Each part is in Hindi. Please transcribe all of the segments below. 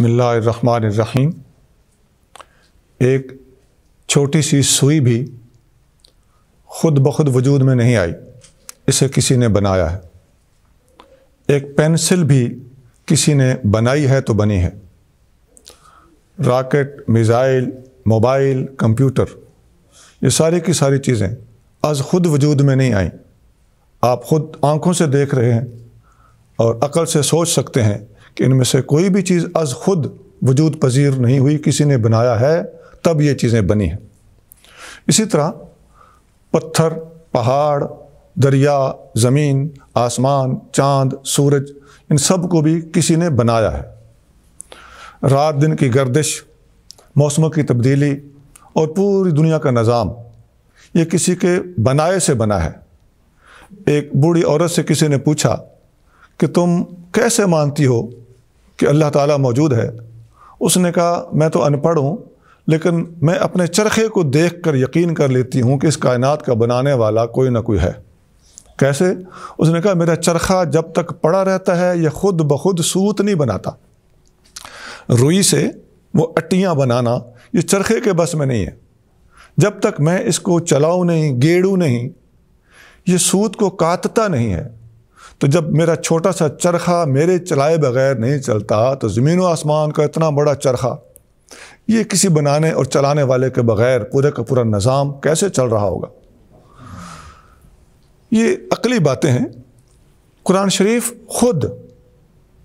बसमीम एक छोटी सी सुई भी खुद ब खुद वजूद में नहीं आई इसे किसी ने बनाया है एक पेंसिल भी किसी ने बनाई है तो बनी है राकेट मिज़ाइल मोबाइल कंप्यूटर ये सारी की सारी चीज़ें आज खुद वजूद में नहीं आई आप खुद आँखों से देख रहे हैं और अकल से सोच सकते हैं कि इनमें से कोई भी चीज़ अज खुद वजूद पजीर नहीं हुई किसी ने बनाया है तब ये चीज़ें बनी हैं इसी तरह पत्थर पहाड़ दरिया ज़मीन आसमान चांद सूरज इन सब को भी किसी ने बनाया है रात दिन की गर्दिश मौसमों की तब्दीली और पूरी दुनिया का निज़ाम ये किसी के बनाए से बना है एक बूढ़ी औरत से किसी ने पूछा कि तुम कैसे मानती हो कि अल्लाह ताला मौजूद है उसने कहा मैं तो अनपढ़ हूँ लेकिन मैं अपने चरखे को देख कर यकीन कर लेती हूँ कि इस कायनात का बनाने वाला कोई ना कोई है कैसे उसने कहा मेरा चरखा जब तक पड़ा रहता है यह खुद ब खुद सूत नहीं बनाता रुई से वो अट्टियाँ बनाना ये चरखे के बस में नहीं है जब तक मैं इसको चलाऊँ नहीं गेड़ू नहीं ये सूत को काटता नहीं है तो जब मेरा छोटा सा चरखा मेरे चलाए बगैर नहीं चलता तो ज़मीन आसमान का इतना बड़ा चरखा ये किसी बनाने और चलाने वाले के बगैर पूरे का पूरा निज़ाम कैसे चल रहा होगा ये अकली बातें हैं कुरान शरीफ खुद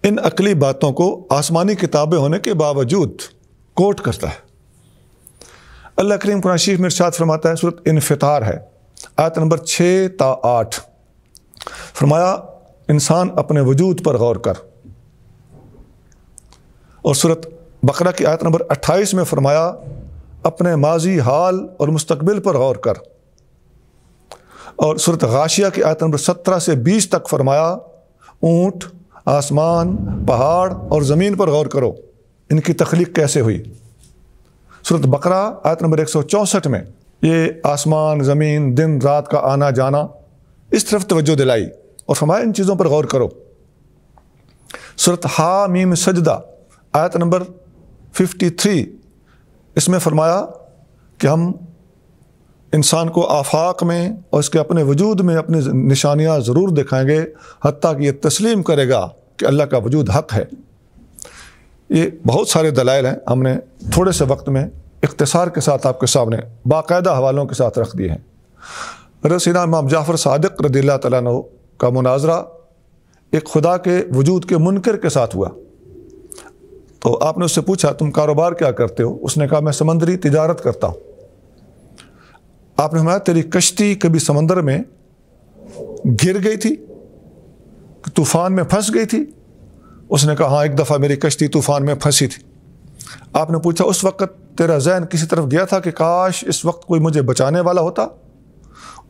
इन अकली बातों को आसमानी किताबें होने के बावजूद कोट करता है अल्लाह करीम कुरान शरीफ मेरे साथ फरमाता है सूरत इनफितार है आयत नंबर छः ता आठ फरमाया इंसान अपने वजूद पर गौर कर और सूरत बकरा की आयत नंबर अट्ठाईस में फरमाया अपने माजी हाल और मुस्तबिल पर गौर कर और सूरत गाशिया की आयत नंबर सत्रह से बीस तक फरमाया ऊँट आसमान पहाड़ और ज़मीन पर गौर करो इनकी तख्लीक कैसे हुई सूरत बकरा आयत नंबर एक सौ में ये आसमान ज़मीन दिन रात का आना जाना इस तरफ तवज्जो दिलाई और फरमाया इन चीज़ों पर गौर करो सूरत हामीम सजदा आयत नंबर 53 इसमें फरमाया कि हम इंसान को आफाक में और इसके अपने वजूद में अपनी निशानियाँ ज़रूर दिखाएंगे हती कि यह तस्लीम करेगा कि अल्लाह का वजूद हक है ये बहुत सारे दलाइल हैं हमने थोड़े से वक्त में इख्तसार के साथ आपके सामने बाकायदा हवालों के साथ रख दिए हैं रसीना इमाम जाफ़र सदक रदील्ला तैन का मुनाजरा एक खुदा के वजूद के मुनकर के साथ हुआ तो आपने उससे पूछा तुम कारोबार क्या करते हो उसने कहा मैं समंदरी तजारत करता हूँ आपने हमारा तेरी कश्ती कभी समंदर में गिर गई थी तूफ़ान में फंस गई थी उसने कहा हाँ एक दफ़ा मेरी कश्ती तूफ़ान में फंसी थी आपने पूछा उस वक़्त तेरा जहन किसी तरफ गया था कि काश इस वक्त कोई मुझे बचाने वाला होता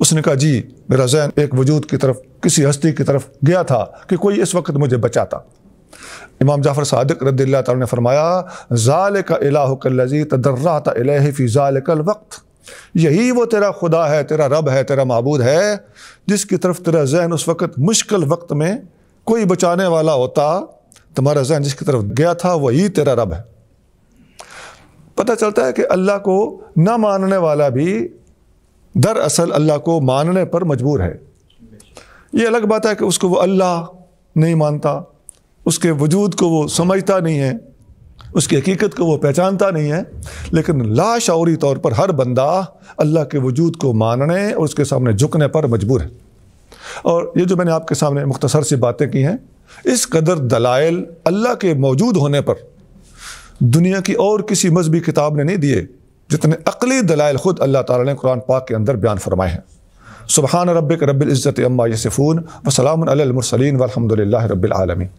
उसने कहा जी मेरा जहन एक वजूद की तरफ किसी हस्ती की तरफ गया था कि कोई इस वक्त मुझे बचाता इमाम जाफ़र सदक रद्दी ने फरमाया ज़ाल का अलाजी तदर्रा फ़ी ज़ाल वक्त यही वो तेरा खुदा है तेरा रब है तेरा मबूद है जिसकी तरफ तेरा जहन उस वक्त मुश्किल वक्त में कोई बचाने वाला होता तुम्हारा जहन जिसकी तरफ गया था वही तेरा रब है पता चलता है कि अल्लाह को ना मानने वाला भी दरअसल अल्लाह को मानने पर मजबूर है ये अलग बात है कि उसको वो अल्लाह नहीं मानता उसके वजूद को वो समझता नहीं है उसकी हकीकत को वो पहचानता नहीं है लेकिन लाशौरी तौर पर हर बंदा अल्लाह के वजूद को मानने और उसके सामने झुकने पर मजबूर है और ये जो मैंने आपके सामने मुख्तसर सी बातें की हैं इस कदर दलाइल अल्लाह के मौजूद होने पर दुनिया की और किसी मजहबी किताब ने नहीं दिए जितने अकली दलाइल ख़ुद अल्लाह ताला ने कुरान पाक के अंदर बयान फरमाए हैं सुबहान रबिक रबिल्ज़त अम्मा यसफ़ून वसलामसलिन वरहमदिल्ला रबालमी